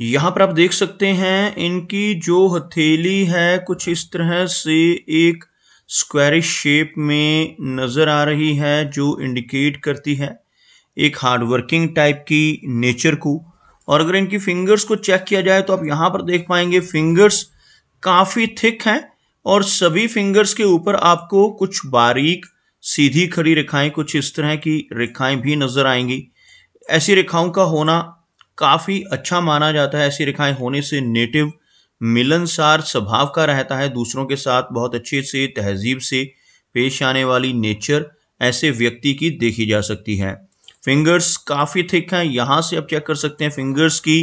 यहां पर आप देख सकते हैं इनकी जो हथेली है कुछ इस तरह से एक स्क्वायरिश शेप में नजर आ रही है जो इंडिकेट करती है एक हार्ड वर्किंग टाइप की नेचर को और अगर इनकी फिंगर्स को चेक किया जाए तो आप यहां पर देख पाएंगे फिंगर्स काफी थिक हैं और सभी फिंगर्स के ऊपर आपको कुछ बारीक सीधी खड़ी रेखाएं कुछ इस तरह की रेखाएं भी नजर आएंगी ऐसी रेखाओं का होना काफ़ी अच्छा माना जाता है ऐसी रेखाएं होने से नेटिव मिलनसार स्वभाव का रहता है दूसरों के साथ बहुत अच्छे से तहजीब से पेश आने वाली नेचर ऐसे व्यक्ति की देखी जा सकती है फिंगर्स काफ़ी थिक हैं यहाँ से आप चेक कर सकते हैं फिंगर्स की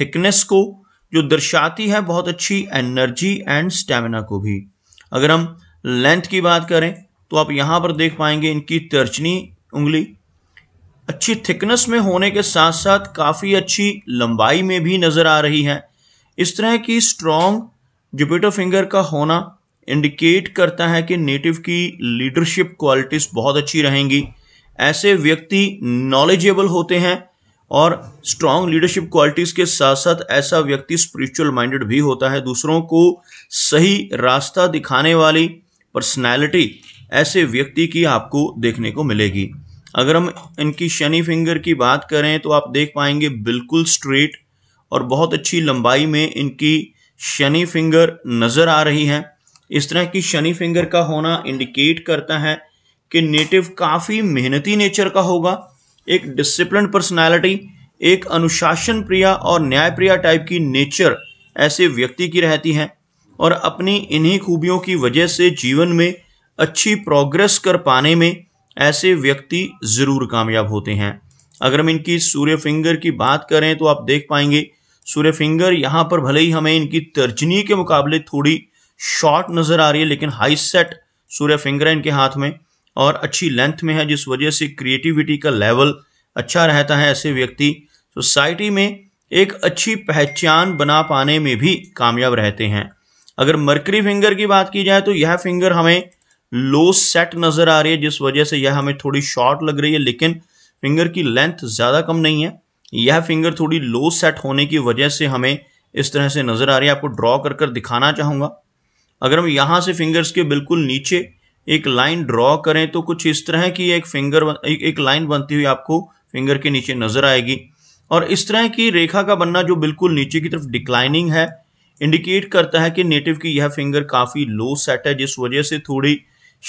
थिकनेस को जो दर्शाती है बहुत अच्छी एनर्जी एंड स्टेमिना को भी अगर हम लेंथ की बात करें तो आप यहाँ पर देख पाएंगे इनकी तर्चनी उंगली अच्छी थिकनेस में होने के साथ साथ काफ़ी अच्छी लंबाई में भी नज़र आ रही हैं इस तरह की स्ट्रॉन्ग जुपिटर फिंगर का होना इंडिकेट करता है कि नेटिव की लीडरशिप क्वालिटीज़ बहुत अच्छी रहेंगी ऐसे व्यक्ति नॉलेजेबल होते हैं और स्ट्रांग लीडरशिप क्वालिटीज़ के साथ साथ ऐसा व्यक्ति स्पिरिचुअल माइंडेड भी होता है दूसरों को सही रास्ता दिखाने वाली पर्सनैलिटी ऐसे व्यक्ति की आपको देखने को मिलेगी अगर हम इनकी शनि फिंगर की बात करें तो आप देख पाएंगे बिल्कुल स्ट्रेट और बहुत अच्छी लंबाई में इनकी शनि फिंगर नज़र आ रही है इस तरह की शनि फिंगर का होना इंडिकेट करता है कि नेटिव काफ़ी मेहनती नेचर का होगा एक डिसिप्लिन पर्सनैलिटी एक अनुशासन प्रिया और न्याय प्रिया टाइप की नेचर ऐसे व्यक्ति की रहती है और अपनी इन्हीं खूबियों की वजह से जीवन में अच्छी प्रोग्रेस कर पाने में ऐसे व्यक्ति ज़रूर कामयाब होते हैं अगर हम इनकी सूर्य फिंगर की बात करें तो आप देख पाएंगे सूर्य फिंगर यहाँ पर भले ही हमें इनकी तर्जनी के मुकाबले थोड़ी शॉर्ट नज़र आ रही है लेकिन हाई सेट सूर्य फिंगर है इनके हाथ में और अच्छी लेंथ में है जिस वजह से क्रिएटिविटी का लेवल अच्छा रहता है ऐसे व्यक्ति सोसाइटी में एक अच्छी पहचान बना पाने में भी कामयाब रहते हैं अगर मरकरी फिंगर की बात की जाए तो यह फिंगर हमें लो सेट नज़र आ रही है जिस वजह से यह हमें थोड़ी शॉर्ट लग रही है लेकिन फिंगर की लेंथ ज़्यादा कम नहीं है यह फिंगर थोड़ी लो सेट होने की वजह से हमें इस तरह से नज़र आ रही है आपको ड्रॉ कर कर दिखाना चाहूँगा अगर हम यहाँ से फिंगर्स के बिल्कुल नीचे एक लाइन ड्रॉ करें तो कुछ इस तरह की एक फिंगर एक, एक लाइन बनती हुई आपको फिंगर के नीचे नज़र आएगी और इस तरह की रेखा का बनना जो बिल्कुल नीचे की तरफ डिक्लाइनिंग है इंडिकेट करता है कि नेटिव की यह फिंगर काफ़ी लो सेट है जिस वजह से थोड़ी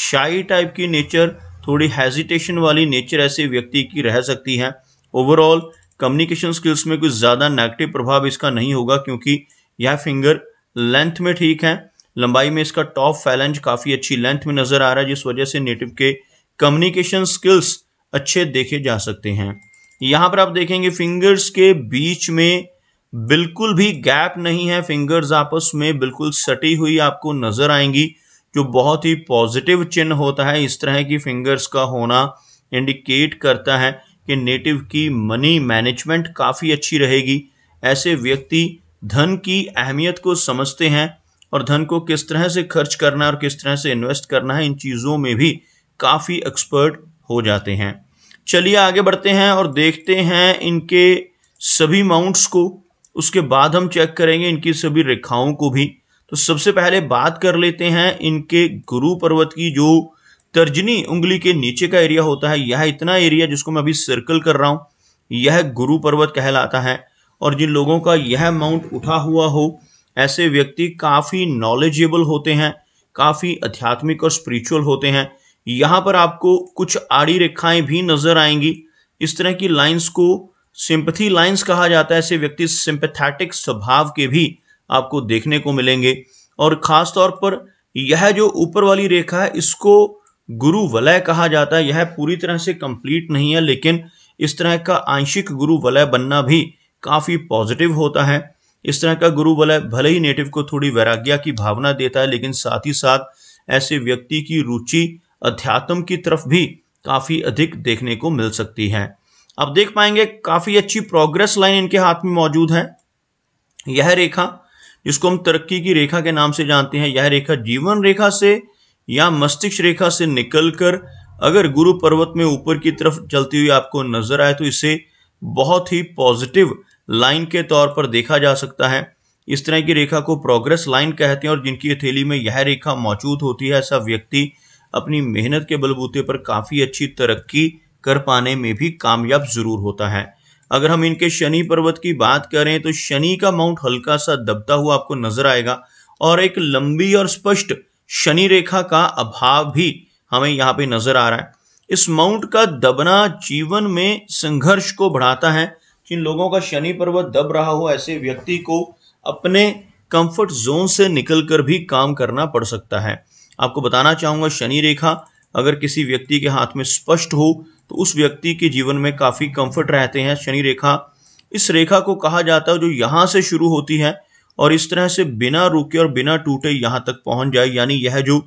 शाही टाइप की नेचर थोड़ी हेजिटेशन वाली नेचर ऐसे व्यक्ति की रह सकती है ओवरऑल कम्युनिकेशन स्किल्स में कुछ ज़्यादा नेगेटिव प्रभाव इसका नहीं होगा क्योंकि यह फिंगर लेंथ में ठीक है लंबाई में इसका टॉप फैलेंज काफ़ी अच्छी लेंथ में नज़र आ रहा है जिस वजह से नेटिव के कम्युनिकेशन स्किल्स अच्छे देखे जा सकते हैं यहाँ पर आप देखेंगे फिंगर्स के बीच में बिल्कुल भी गैप नहीं है फिंगर्स आपस में बिल्कुल सटी हुई आपको नज़र आएंगी जो बहुत ही पॉजिटिव चिन्ह होता है इस तरह की फिंगर्स का होना इंडिकेट करता है कि नेटिव की मनी मैनेजमेंट काफ़ी अच्छी रहेगी ऐसे व्यक्ति धन की अहमियत को समझते हैं और धन को किस तरह से खर्च करना है और किस तरह से इन्वेस्ट करना है इन चीज़ों में भी काफ़ी एक्सपर्ट हो जाते हैं चलिए आगे बढ़ते हैं और देखते हैं इनके सभी माउंट्स को उसके बाद हम चेक करेंगे इनकी सभी रेखाओं को भी तो सबसे पहले बात कर लेते हैं इनके गुरु पर्वत की जो तर्जनी उंगली के नीचे का एरिया होता है यह इतना एरिया जिसको मैं अभी सर्कल कर रहा हूँ यह गुरु पर्वत कहलाता है और जिन लोगों का यह माउंट उठा हुआ हो ऐसे व्यक्ति काफ़ी नॉलेजेबल होते हैं काफ़ी अध्यात्मिक और स्पिरिचुअल होते हैं यहाँ पर आपको कुछ आड़ी रेखाएं भी नजर आएंगी इस तरह की लाइंस को सिंपथी लाइंस कहा जाता है ऐसे व्यक्ति सिंपथेटिक स्वभाव के भी आपको देखने को मिलेंगे और ख़ास तौर पर यह जो ऊपर वाली रेखा है इसको गुरु वलय कहा जाता है यह पूरी तरह से कंप्लीट नहीं है लेकिन इस तरह का आंशिक गुरु वलय बनना भी काफ़ी पॉजिटिव होता है इस तरह का गुरु वलय भले ही नेटिव को थोड़ी वैराग्या की भावना देता है लेकिन साथ ही साथ ऐसे व्यक्ति की रुचि अध्यात्म की तरफ भी काफ़ी अधिक देखने को मिल सकती है आप देख पाएंगे काफ़ी अच्छी प्रोग्रेस लाइन इनके हाथ में मौजूद है यह रेखा जिसको हम तरक्की की रेखा के नाम से जानते हैं यह रेखा जीवन रेखा से या मस्तिष्क रेखा से निकलकर अगर गुरु पर्वत में ऊपर की तरफ चलती हुई आपको नजर आए तो इसे बहुत ही पॉजिटिव लाइन के तौर पर देखा जा सकता है इस तरह की रेखा को प्रोग्रेस लाइन कहते हैं और जिनकी हथेली में यह रेखा मौजूद होती है ऐसा व्यक्ति अपनी मेहनत के बलबूते पर काफ़ी अच्छी तरक्की कर पाने में भी कामयाब ज़रूर होता है अगर हम इनके शनि पर्वत की बात करें तो शनि का माउंट हल्का सा दबता हुआ आपको नजर आएगा और एक लंबी और स्पष्ट शनि रेखा का अभाव भी हमें यहाँ पे नजर आ रहा है इस माउंट का दबना जीवन में संघर्ष को बढ़ाता है जिन लोगों का शनि पर्वत दब रहा हो ऐसे व्यक्ति को अपने कंफर्ट जोन से निकलकर भी काम करना पड़ सकता है आपको बताना चाहूंगा शनि रेखा अगर किसी व्यक्ति के हाथ में स्पष्ट हो तो उस व्यक्ति के जीवन में काफ़ी कंफर्ट रहते हैं शनि रेखा इस रेखा को कहा जाता है जो यहाँ से शुरू होती है और इस तरह से बिना रुके और बिना टूटे यहाँ तक पहुँच जाए यानी यह जो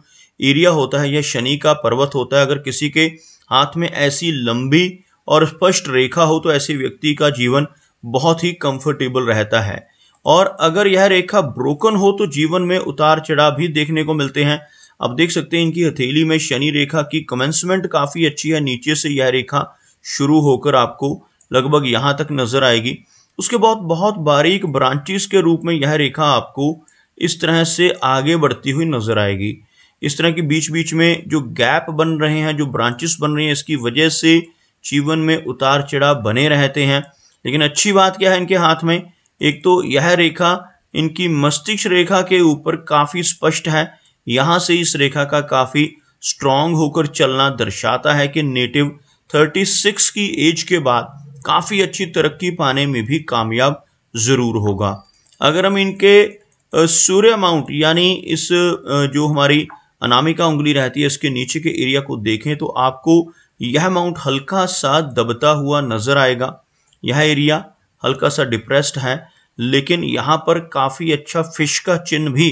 एरिया होता है यह शनि का पर्वत होता है अगर किसी के हाथ में ऐसी लंबी और स्पष्ट रेखा हो तो ऐसे व्यक्ति का जीवन बहुत ही कंफर्टेबल रहता है और अगर यह रेखा ब्रोकन हो तो जीवन में उतार चढ़ाव भी देखने को मिलते हैं आप देख सकते हैं इनकी हथेली में शनि रेखा की कमेंसमेंट काफ़ी अच्छी है नीचे से यह रेखा शुरू होकर आपको लगभग यहाँ तक नज़र आएगी उसके बाद बहुत बारीक ब्रांचेस के रूप में यह रेखा आपको इस तरह से आगे बढ़ती हुई नज़र आएगी इस तरह के बीच बीच में जो गैप बन रहे हैं जो ब्रांचेस बन रही हैं इसकी वजह से जीवन में उतार चढ़ाव बने रहते हैं लेकिन अच्छी बात क्या है इनके हाथ में एक तो यह रेखा इनकी मस्तिष्क रेखा के ऊपर काफ़ी स्पष्ट है यहाँ से इस रेखा का काफ़ी स्ट्रांग होकर चलना दर्शाता है कि नेटिव 36 की एज के बाद काफ़ी अच्छी तरक्की पाने में भी कामयाब ज़रूर होगा अगर हम इनके सूर्य अमाउंट यानी इस जो हमारी अनामिका उंगली रहती है इसके नीचे के एरिया को देखें तो आपको यह अमाउंट हल्का सा दबता हुआ नज़र आएगा यह एरिया हल्का सा डिप्रेस्ड है लेकिन यहाँ पर काफ़ी अच्छा फिश का चिन्ह भी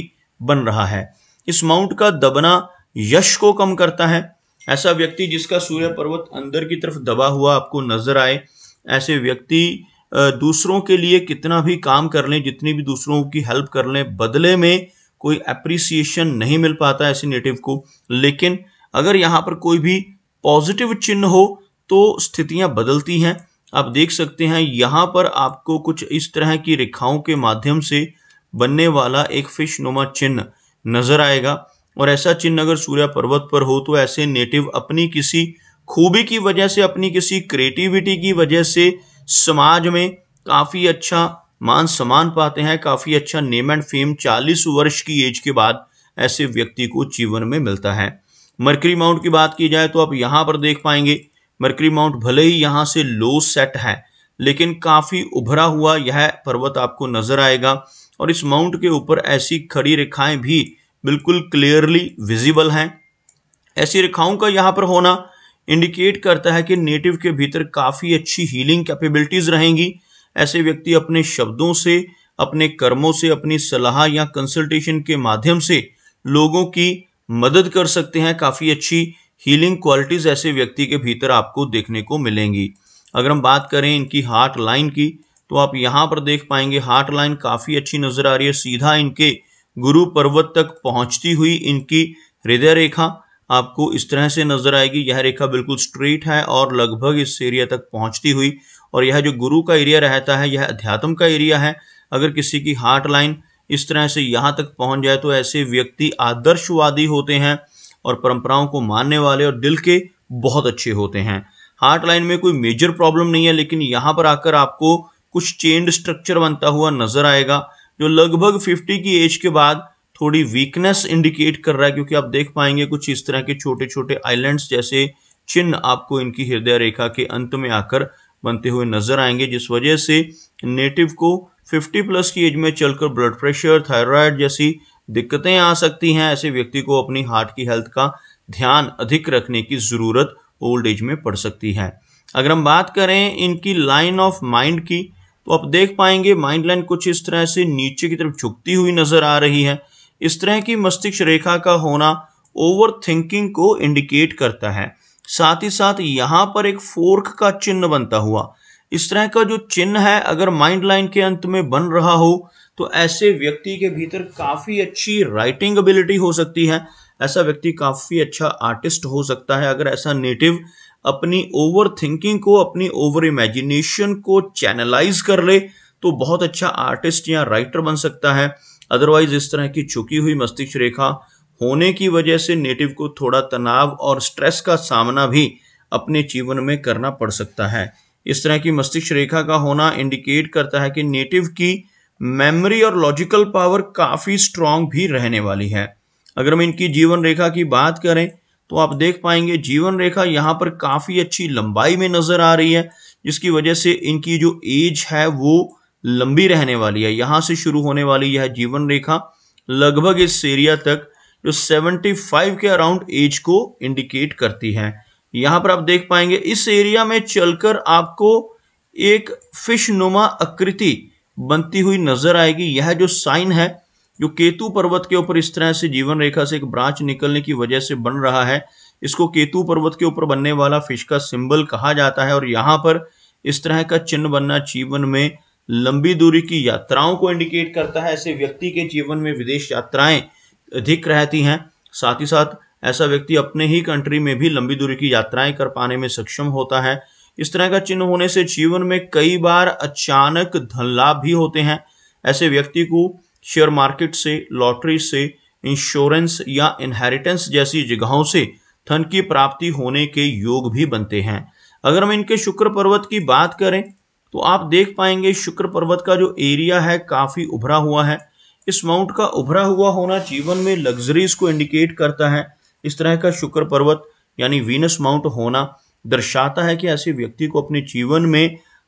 बन रहा है इस माउंट का दबना यश को कम करता है ऐसा व्यक्ति जिसका सूर्य पर्वत अंदर की तरफ दबा हुआ आपको नजर आए ऐसे व्यक्ति दूसरों के लिए कितना भी काम कर लें जितनी भी दूसरों की हेल्प कर लें बदले में कोई अप्रिसिएशन नहीं मिल पाता ऐसे नेटिव को लेकिन अगर यहाँ पर कोई भी पॉजिटिव चिन्ह हो तो स्थितियाँ बदलती हैं आप देख सकते हैं यहाँ पर आपको कुछ इस तरह की रेखाओं के माध्यम से बनने वाला एक फिश नुमा चिन्ह नजर आएगा और ऐसा चिन्ह अगर सूर्य पर्वत पर हो तो ऐसे नेटिव अपनी किसी खूबी की वजह से अपनी किसी क्रिएटिविटी की वजह से समाज में काफ़ी अच्छा मान सम्मान पाते हैं काफ़ी अच्छा नेम एंड फेम 40 वर्ष की एज के बाद ऐसे व्यक्ति को जीवन में मिलता है मरकरी माउंट की बात की जाए तो आप यहाँ पर देख पाएंगे मरकरी माउंट भले ही यहाँ से लो सेट है लेकिन काफ़ी उभरा हुआ यह पर्वत आपको नजर आएगा और इस माउंट के ऊपर ऐसी खड़ी रेखाएं भी बिल्कुल क्लियरली विजिबल हैं ऐसी रेखाओं का यहाँ पर होना इंडिकेट करता है कि नेटिव के भीतर काफ़ी अच्छी हीलिंग कैपेबिलिटीज़ रहेंगी ऐसे व्यक्ति अपने शब्दों से अपने कर्मों से अपनी सलाह या कंसल्टेशन के माध्यम से लोगों की मदद कर सकते हैं काफ़ी अच्छी हीलिंग क्वालिटीज़ ऐसे व्यक्ति के भीतर आपको देखने को मिलेंगी अगर हम बात करें इनकी हार्ट लाइन की तो आप यहाँ पर देख पाएंगे हार्ट लाइन काफ़ी अच्छी नज़र आ रही है सीधा इनके गुरु पर्वत तक पहुँचती हुई इनकी हृदय रेखा आपको इस तरह से नजर आएगी यह रेखा बिल्कुल स्ट्रेट है और लगभग इस एरिया तक पहुंचती हुई और यह जो गुरु का एरिया रहता है यह अध्यात्म का एरिया है अगर किसी की हार्ट लाइन इस तरह से यहाँ तक पहुंच जाए तो ऐसे व्यक्ति आदर्शवादी होते हैं और परंपराओं को मानने वाले और दिल के बहुत अच्छे होते हैं हार्ट लाइन में कोई मेजर प्रॉब्लम नहीं है लेकिन यहाँ पर आकर आपको कुछ चेंड स्ट्रक्चर बनता हुआ नजर आएगा जो लगभग 50 की एज के बाद थोड़ी वीकनेस इंडिकेट कर रहा है क्योंकि आप देख पाएंगे कुछ इस तरह के छोटे छोटे आइलैंड्स जैसे चिन्ह आपको इनकी हृदय रेखा के अंत में आकर बनते हुए नजर आएंगे जिस वजह से नेटिव को 50 प्लस की एज में चलकर ब्लड प्रेशर थायराइड जैसी दिक्कतें आ सकती हैं ऐसे व्यक्ति को अपनी हार्ट की हेल्थ का ध्यान अधिक रखने की ज़रूरत ओल्ड एज में पड़ सकती है अगर हम बात करें इनकी लाइन ऑफ माइंड की तो आप देख पाएंगे माइंड लाइन कुछ इस तरह से नीचे की तरफ झुकती हुई नजर आ रही है इस तरह की मस्तिष्क रेखा का होना ओवर थिंकिंग को इंडिकेट करता है साथ ही साथ यहाँ पर एक फोर्क का चिन्ह बनता हुआ इस तरह का जो चिन्ह है अगर माइंड लाइन के अंत में बन रहा हो तो ऐसे व्यक्ति के भीतर काफ़ी अच्छी राइटिंग एबिलिटी हो सकती है ऐसा व्यक्ति काफ़ी अच्छा आर्टिस्ट हो सकता है अगर ऐसा नेटिव अपनी ओवर थिंकिंग को अपनी ओवर इमेजिनेशन को चैनलाइज कर ले तो बहुत अच्छा आर्टिस्ट या राइटर बन सकता है अदरवाइज इस तरह की झुकी हुई मस्तिष्क रेखा होने की वजह से नेटिव को थोड़ा तनाव और स्ट्रेस का सामना भी अपने जीवन में करना पड़ सकता है इस तरह की मस्तिष्क रेखा का होना इंडिकेट करता है कि नेटिव की मेमोरी और लॉजिकल पावर काफ़ी स्ट्रांग भी रहने वाली है अगर हम इनकी जीवन रेखा की बात करें तो आप देख पाएंगे जीवन रेखा यहाँ पर काफ़ी अच्छी लंबाई में नज़र आ रही है जिसकी वजह से इनकी जो एज है वो लंबी रहने वाली है यहाँ से शुरू होने वाली यह जीवन रेखा लगभग इस एरिया तक जो 75 के अराउंड एज को इंडिकेट करती है यहाँ पर आप देख पाएंगे इस एरिया में चलकर आपको एक फिश नुमा आकृति बनती हुई नजर आएगी यह जो साइन है जो केतु पर्वत के ऊपर इस तरह से जीवन रेखा से एक ब्रांच निकलने की वजह से बन रहा है इसको केतु पर्वत के ऊपर बनने वाला फिश का सिंबल कहा जाता है और यहाँ पर इस तरह का चिन्ह बनना जीवन में लंबी दूरी की यात्राओं को इंडिकेट करता है ऐसे व्यक्ति के जीवन में विदेश यात्राएं अधिक रहती हैं साथ ही साथ ऐसा व्यक्ति अपने ही कंट्री में भी लंबी दूरी की यात्राएं कर पाने में सक्षम होता है इस तरह का चिन्ह होने से जीवन में कई बार अचानक धन लाभ भी होते हैं ऐसे व्यक्ति को शेयर मार्केट से लॉटरी से इंश्योरेंस या इनहेरिटेंस जैसी जगहों से धन की प्राप्ति होने के योग भी बनते हैं अगर हम इनके शुक्र पर्वत की बात करें तो आप देख पाएंगे शुक्र पर्वत का जो एरिया है काफ़ी उभरा हुआ है इस माउंट का उभरा हुआ होना जीवन में लग्जरीज को इंडिकेट करता है इस तरह का शुक्र पर्वत यानी वीनस माउंट होना दर्शाता है कि ऐसे व्यक्ति को अपने जीवन में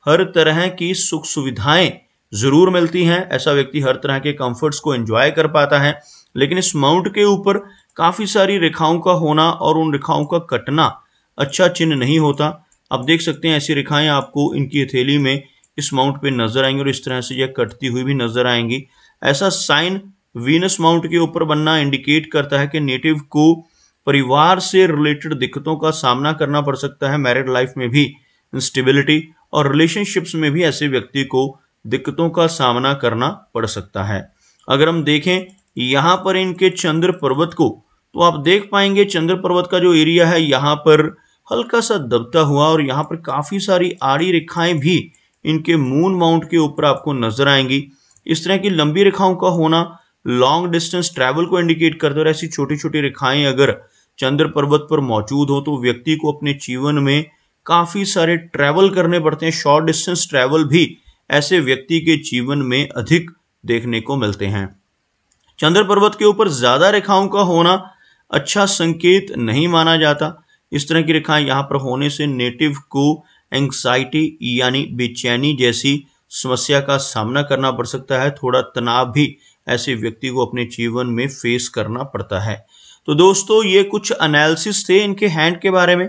हर तरह की सुख सुविधाएं ज़रूर मिलती हैं ऐसा व्यक्ति हर तरह के कंफर्ट्स को एंजॉय कर पाता है लेकिन इस माउंट के ऊपर काफ़ी सारी रेखाओं का होना और उन रेखाओं का कटना अच्छा चिन्ह नहीं होता आप देख सकते हैं ऐसी रेखाएं आपको इनकी हथेली में इस माउंट पे नजर आएंगी और इस तरह से यह कटती हुई भी नजर आएंगी ऐसा साइन वीनस माउंट के ऊपर बनना इंडिकेट करता है कि नेटिव को परिवार से रिलेटेड दिक्कतों का सामना करना पड़ सकता है मैरिड लाइफ में भी इंस्टेबिलिटी और रिलेशनशिप्स में भी ऐसे व्यक्ति को दिक्कतों का सामना करना पड़ सकता है अगर हम देखें यहाँ पर इनके चंद्र पर्वत को तो आप देख पाएंगे चंद्र पर्वत का जो एरिया है यहाँ पर हल्का सा दबता हुआ और यहाँ पर काफ़ी सारी आड़ी रेखाएं भी इनके मून माउंट के ऊपर आपको नजर आएंगी इस तरह की लंबी रेखाओं का होना लॉन्ग डिस्टेंस ट्रैवल को इंडिकेट करता है और ऐसी छोटी छोटी रेखाएं अगर चंद्र पर्वत पर मौजूद हो तो व्यक्ति को अपने जीवन में काफ़ी सारे ट्रैवल करने पड़ते हैं शॉर्ट डिस्टेंस ट्रैवल भी ऐसे व्यक्ति के जीवन में अधिक देखने को मिलते हैं चंद्र पर्वत के ऊपर ज़्यादा रेखाओं का होना अच्छा संकेत नहीं माना जाता इस तरह की रेखाएं यहाँ पर होने से नेटिव को एंग्जाइटी यानी बेचैनी जैसी समस्या का सामना करना पड़ सकता है थोड़ा तनाव भी ऐसे व्यक्ति को अपने जीवन में फेस करना पड़ता है तो दोस्तों ये कुछ एनालिसिस थे इनके हैंड के बारे में